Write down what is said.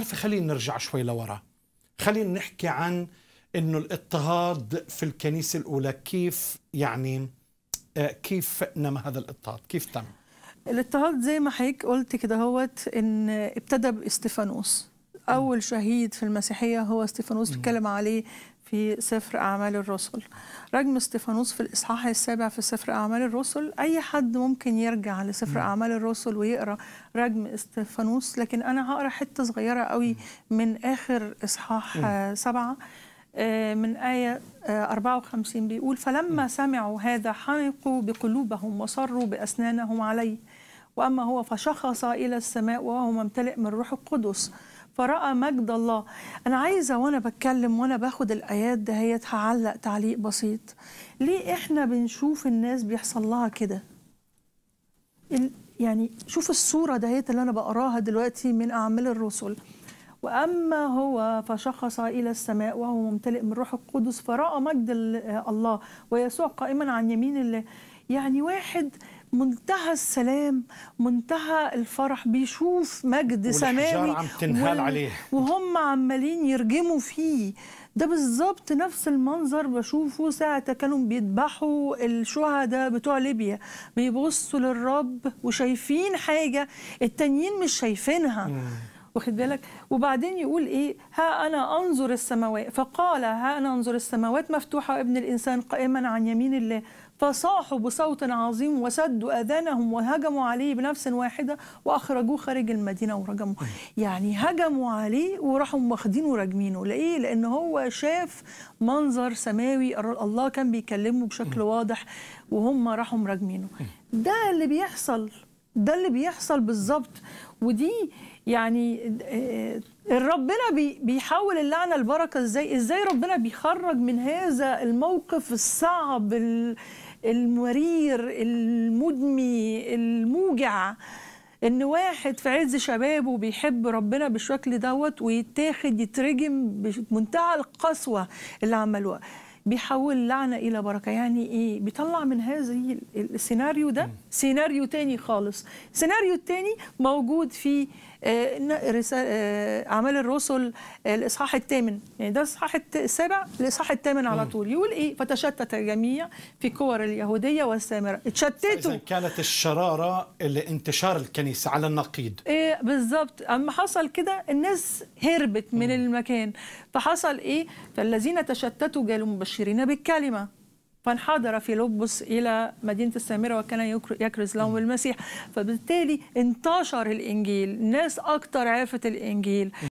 عارفه خلينا نرجع شوي لورا خلينا نحكي عن انه الاضطهاد في الكنيسه الاولى كيف يعني آه، كيف نما هذا الاضطهاد كيف تم الاضطهاد زي ما حضرتك قلت كده هوت ان ابتدى باستفانوس اول شهيد في المسيحيه هو استفانوس بيتكلم عليه في سفر أعمال الرسل رجم استفانوس في الإصحاح السابع في سفر أعمال الرسل أي حد ممكن يرجع لسفر م. نعم. أعمال الرسل ويقرأ رجم استفانوس لكن أنا هقرأ حتة صغيرة قوي نعم. من آخر إصحاح م. نعم. سبعة آه، من آية 54 آه، بيقول فلما سمعوا هذا حنقوا بقلوبهم وصروا بأسنانهم عليه وأما هو فشخص إلى السماء وهو ممتلئ من روح القدس فرأى مجد الله أنا عايزة وأنا بتكلم وأنا باخد الآيات دهيت هعلق تعليق بسيط ليه إحنا بنشوف الناس بيحصل لها كده يعني شوف الصورة دهيت اللي أنا بقراها دلوقتي من أعمال الرسل وأما هو فشخص إلى السماء وهو ممتلئ من روح القدس فرأى مجد الله ويسوع قائما عن يمين الله يعني واحد منتهى السلام منتهى الفرح بيشوف مجد سماوي عم تنهال وال... عليه وهم عمالين يرجموا فيه ده بالظبط نفس المنظر بشوفه ساعة كانوا بيذبحوا الشهداء بتوع ليبيا بيبصوا للرب وشايفين حاجة التانيين مش شايفينها واخد بالك وبعدين يقول ايه ها انا انظر السماوات فقال ها انا انظر السماوات مفتوحه وابن الانسان قائما عن يمين الله فصاحوا بصوت عظيم وسدوا اذانهم وهجموا عليه بنفس واحده واخرجوه خارج المدينه ورجموا يعني هجموا عليه وراحوا واخدينه وراجمينه ليه لان هو شاف منظر سماوي الله كان بيكلمه بشكل واضح وهم راحوا راجمينه ده اللي بيحصل ده اللي بيحصل بالظبط ودي يعني آه، ربنا بيحول اللعنه البركه ازاي ازاي ربنا بيخرج من هذا الموقف الصعب المرير المدمي الموجع ان واحد في عز شبابه بيحب ربنا بالشكل دوت ويتاخد يترجم بمنتهى القسوه اللي عملوها بيحول لعنه الى بركه يعني ايه بيطلع من هذه السيناريو ده سيناريو تاني خالص السيناريو التاني موجود في آه، آه، أعمال الرسل آه، الإصحاح الثامن يعني ده الإصحاح السابع الإصحاح الثامن على طول يقول إيه فتشتت الجميع في كور اليهودية والسامرة اتشتتوا كانت الشرارة لانتشار الكنيسة على النقيض إيه بالظبط أما حصل كده الناس هربت من المكان فحصل إيه فالذين تشتتوا جالوا مبشرين بالكلمة فانحدر فيلبس إلى مدينة السامرة وكان يكرز لهم المسيح فبالتالي انتشر الإنجيل ناس اكثر عرفت الإنجيل